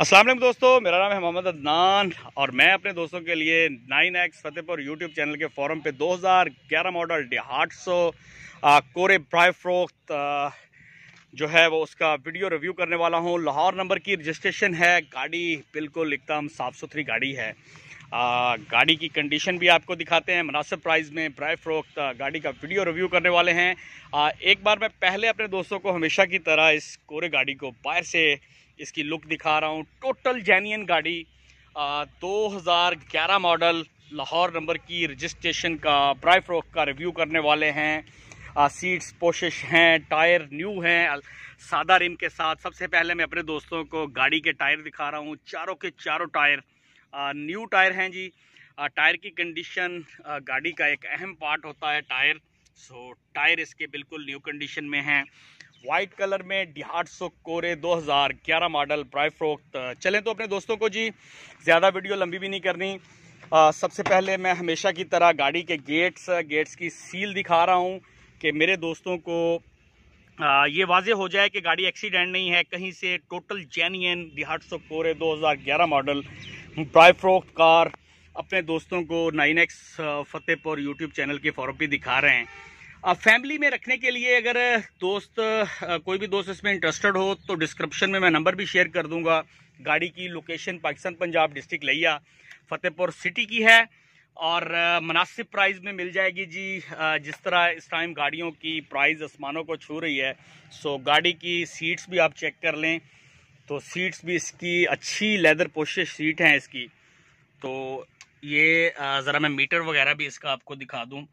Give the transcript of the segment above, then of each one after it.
असलम दोस्तों मेरा नाम है मोहम्मद अदनान और मैं अपने दोस्तों के लिए nine X Fatehpur YouTube channel के फोरम पे 2011 मॉडल डिहाट सो कोरे प्राय फ्रोख्त जो है वो उसका वीडियो रिव्यू करने वाला हूँ लाहौर नंबर की रजिस्ट्रेशन है गाड़ी बिल्कुल एकदम साफ़ सुथरी गाड़ी है आ, गाड़ी की कंडीशन भी आपको दिखाते हैं मुनासिब प्राइस में प्राय फ्रोख्त गाड़ी का वीडियो रिव्यू करने वाले हैं आ, एक बार मैं पहले अपने दोस्तों को हमेशा की तरह इस कोरे गाड़ी को बाहर से इसकी लुक दिखा रहा हूँ टोटल जैनियन गाड़ी दो 2011 मॉडल लाहौर नंबर की रजिस्ट्रेशन का ड्राई फ्रॉक का रिव्यू करने वाले हैं आ, सीट्स पोशिश हैं टायर न्यू हैं सादा रिम के साथ सबसे पहले मैं अपने दोस्तों को गाड़ी के टायर दिखा रहा हूँ चारों के चारों टायर आ, न्यू टायर हैं जी आ, टायर की कंडीशन गाड़ी का एक अहम पार्ट होता है टायर सो टायर इसके बिल्कुल न्यू कंडीशन में हैं वाइट कलर में डिहाट सो कोरे 2011 मॉडल प्रायफ्रोक्त चलें तो अपने दोस्तों को जी ज़्यादा वीडियो लंबी भी नहीं करनी आ, सबसे पहले मैं हमेशा की तरह गाड़ी के गेट्स गेट्स की सील दिखा रहा हूँ कि मेरे दोस्तों को आ, ये वाजे हो जाए कि गाड़ी एक्सीडेंट नहीं है कहीं से टोटल जेन्यन डिहाट सो कोरे ग्यारह मॉडल प्रायफ्रोक्त कार अपने दोस्तों को nine X Fatehpur YouTube channel के फॉरम भी दिखा रहे हैं अब फैमिली में रखने के लिए अगर दोस्त कोई भी दोस्त इसमें इंटरेस्टेड हो तो डिस्क्रिप्शन में मैं नंबर भी शेयर कर दूंगा गाड़ी की लोकेशन पाकिस्तान पंजाब डिस्ट्रिक्ट लिया फतेहपुर सिटी की है और मुनासिब प्राइस में मिल जाएगी जी जिस तरह इस टाइम गाड़ियों की प्राइस आसमानों को छू रही है सो गाड़ी की सीट्स भी आप चेक कर लें तो सीट्स भी इसकी अच्छी लेदर पोशिश सीट हैं इसकी तो ये ज़रा मैं मीटर वगैरह भी इसका आपको दिखा दूँ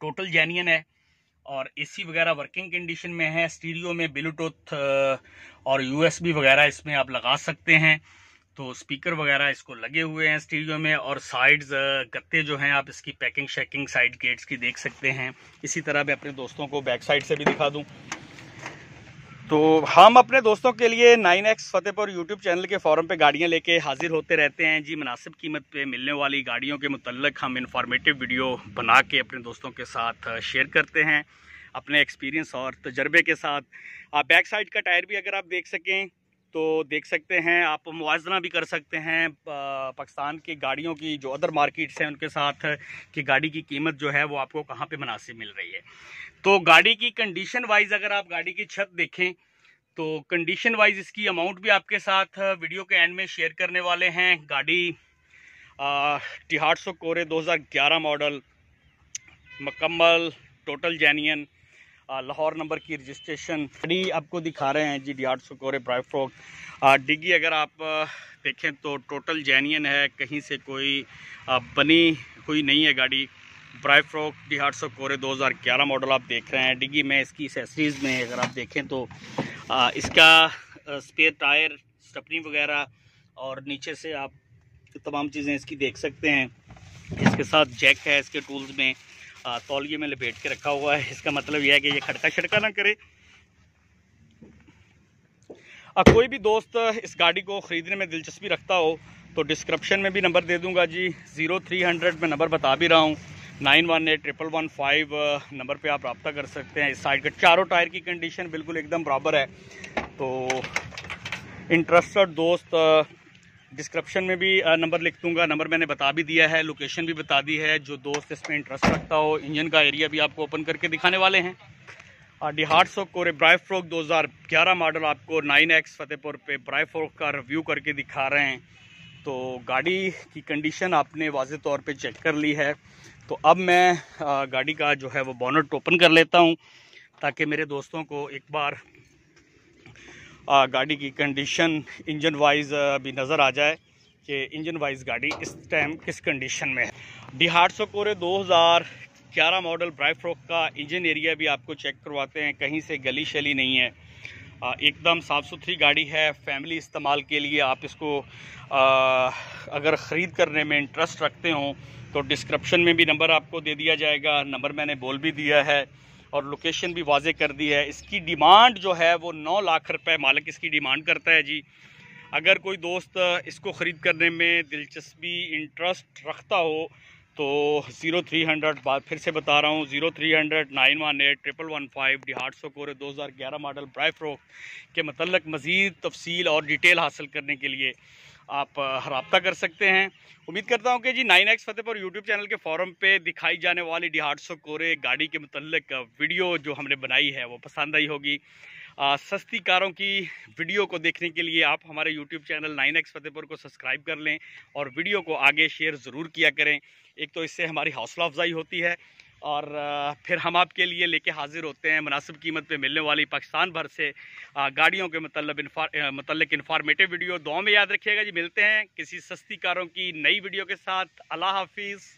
टोटल जेन्यन है और एसी वगैरह वर्किंग कंडीशन में है स्टीरियो में ब्लूटूथ और यूएसबी वगैरह इसमें आप लगा सकते हैं तो स्पीकर वगैरह इसको लगे हुए हैं स्टीरियो में और साइड्स गत्ते जो हैं आप इसकी पैकिंग शैकिंग साइड गेट्स की देख सकते हैं इसी तरह मैं अपने दोस्तों को बैक साइड से भी दिखा दूँ तो हम अपने दोस्तों के लिए nine X Fatehpur YouTube channel के फॉरम पे गाड़ियाँ लेके हाजिर होते रहते हैं जी मुनासिब कीमत पे मिलने वाली गाड़ियों के मतलब हम इंफॉर्मेटिव वीडियो बना के अपने दोस्तों के साथ शेयर करते हैं अपने एक्सपीरियंस और तजर्बे के साथ आप बैक साइड का टायर भी अगर आप देख सकें तो देख सकते हैं आप मुजना भी कर सकते हैं पाकिस्तान की गाड़ियों की जो अदर मार्केट्स हैं उनके साथ कि गाड़ी की कीमत जो है वो आपको कहाँ पे मुनासिब मिल रही है तो गाड़ी की कंडीशन वाइज अगर आप गाड़ी की छत देखें तो कंडीशन वाइज इसकी अमाउंट भी आपके साथ वीडियो के एंड में शेयर करने वाले हैं गाड़ी टिहाट सौ कोरे दो मॉडल मकम्मल टोटल जैनियन लाहौर नंबर की रजिस्ट्रेशन डी आपको दिखा रहे हैं जी डी आठ सुकोरे प्राइफ्रॉक डिगी अगर आप देखें तो टोटल जैनियन है कहीं से कोई बनी हुई नहीं है गाड़ी ब्राइफ्रॉक डी आठ सौ कोरे दो हज़ार ग्यारह मॉडल आप देख रहे हैं डिगी में इसकी एसेसरीज़ में अगर आप देखें तो आ, इसका स्पेयर टायर स्टपनी वगैरह और नीचे से आप तमाम चीज़ें इसकी देख सकते हैं इसके साथ जैक है इसके टूल्स में तौलिए में लपेट के रखा हुआ है इसका मतलब यह है कि ये खड़का छड़का ना करे अब कोई भी दोस्त इस गाड़ी को ख़रीदने में दिलचस्पी रखता हो तो डिस्क्रिप्शन में भी नंबर दे दूंगा जी ज़ीरो थ्री हंड्रेड में नंबर बता भी रहा हूँ nine one eight triple one five number पे आप रबता कर सकते हैं इस साइड का चारों टायर की कंडीशन बिल्कुल एकदम बराबर है तो इंटरेस्टेड दोस्त डिस्क्रिप्शन में भी नंबर लिख दूंगा नंबर मैंने बता भी दिया है लोकेशन भी बता दी है जो दोस्त इसमें इंटरेस्ट रखता हो इंजन का एरिया भी आपको ओपन करके दिखाने वाले हैं डिहाट सो कोरे ब्राई फ्रोक दो मॉडल आपको नाइन फतेहपुर पे ब्राई फ्रोक का रिव्यू करके दिखा रहे हैं तो गाड़ी की कंडीशन आपने वाज तौर पर चेक कर ली है तो अब मैं गाड़ी का जो है वो बॉनट ओपन कर लेता हूँ ताकि मेरे दोस्तों को एक बार गाड़ी की कंडीशन इंजन वाइज अभी नज़र आ जाए कि इंजन वाइज गाड़ी इस टाइम किस कंडीशन में है दो हज़ार 2011 मॉडल ड्राई फ्रोक का इंजन एरिया भी आपको चेक करवाते हैं कहीं से गली शली नहीं है एकदम साफ़ सुथरी गाड़ी है फैमिली इस्तेमाल के लिए आप इसको आ, अगर ख़रीद करने में इंटरेस्ट रखते हों तो डिस्क्रिप्शन में भी नंबर आपको दे दिया जाएगा नंबर मैंने बोल भी दिया है और लोकेशन भी वाजे कर दी है इसकी डिमांड जो है वो नौ लाख रुपए मालिक इसकी डिमांड करता है जी अगर कोई दोस्त इसको ख़रीद करने में दिलचस्पी इंटरेस्ट रखता हो तो ज़ीरो थ्री हंड्रेड बात फिर से बता रहा हूँ zero three hundred nine one eight triple one five डी सो सौ कोरे दो हज़ार ग्यारह मॉडल फ्रोक के मतलब मज़ीद तफसील और डिटेल हासिल करने के लिए आप रबता कर सकते हैं उम्मीद करता हूँ कि जी nine X Fatehpur YouTube channel के फॉरम पे दिखाई जाने वाली डिहाटसो कोरे गाड़ी के मतलब वीडियो जो हमने बनाई है वो पसंद आई होगी आ, सस्ती कारों की वीडियो को देखने के लिए आप हमारे YouTube channel nine X Fatehpur को सब्सक्राइब कर लें और वीडियो को आगे शेयर ज़रूर किया करें एक तो इससे हमारी हौसला अफजाई होती है और फिर हम आपके लिए लेके हाजिर होते हैं मुनासिब कीमत पे मिलने वाली पाकिस्तान भर से गाड़ियों के मतलब मतलब इन्फॉर्मेटिव वीडियो दो में याद रखिएगा जी मिलते हैं किसी सस्ती कारों की नई वीडियो के साथ अल्लाह हाफिज़